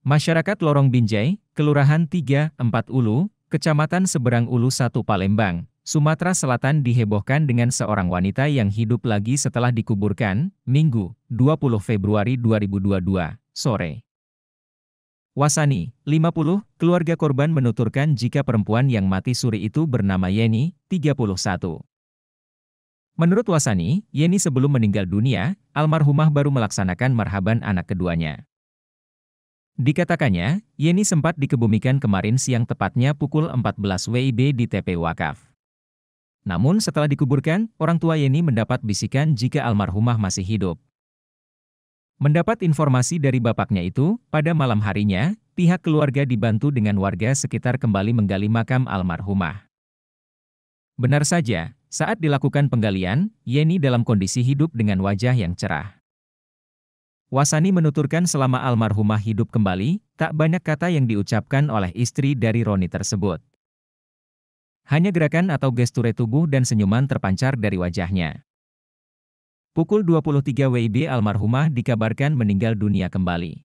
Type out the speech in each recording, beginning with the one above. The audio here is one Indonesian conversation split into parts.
Masyarakat Lorong Binjai, Kelurahan 3, 4 Ulu, Kecamatan Seberang Ulu 1 Palembang, Sumatera Selatan dihebohkan dengan seorang wanita yang hidup lagi setelah dikuburkan, Minggu, 20 Februari 2022, sore. Wasani, 50, keluarga korban menuturkan jika perempuan yang mati suri itu bernama Yeni, 31. Menurut Wasani, Yeni sebelum meninggal dunia, almarhumah baru melaksanakan marhaban anak keduanya. Dikatakannya, Yeni sempat dikebumikan kemarin siang tepatnya pukul 14 WIB di TP Wakaf. Namun setelah dikuburkan, orang tua Yeni mendapat bisikan jika almarhumah masih hidup. Mendapat informasi dari bapaknya itu, pada malam harinya, pihak keluarga dibantu dengan warga sekitar kembali menggali makam almarhumah. Benar saja, saat dilakukan penggalian, Yeni dalam kondisi hidup dengan wajah yang cerah. Wasani menuturkan selama almarhumah hidup kembali, tak banyak kata yang diucapkan oleh istri dari Roni tersebut. Hanya gerakan atau gesture tubuh dan senyuman terpancar dari wajahnya. Pukul 23 WIB almarhumah dikabarkan meninggal dunia kembali.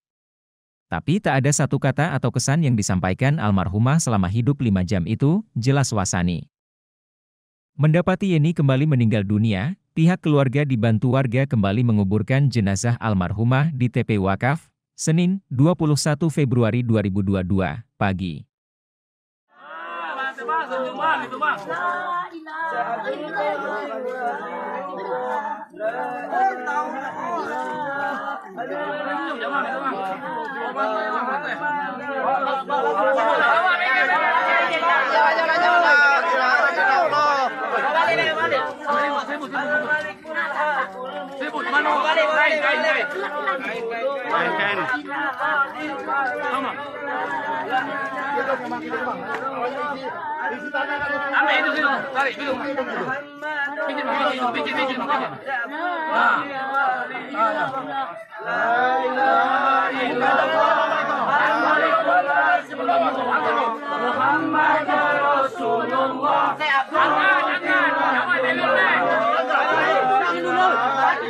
Tapi tak ada satu kata atau kesan yang disampaikan almarhumah selama hidup lima jam itu, jelas Wasani. Mendapati Yeni kembali meninggal dunia, pihak keluarga dibantu warga kembali menguburkan jenazah almarhumah di TP Wakaf, Senin, 21 Februari 2022, pagi. sibut sibut sibut mano kain vai vai vai kain vai Ambil itu sini, tarik hidung. Pinjam, pinjam, pinjam, pinjam. Ah. Ah. La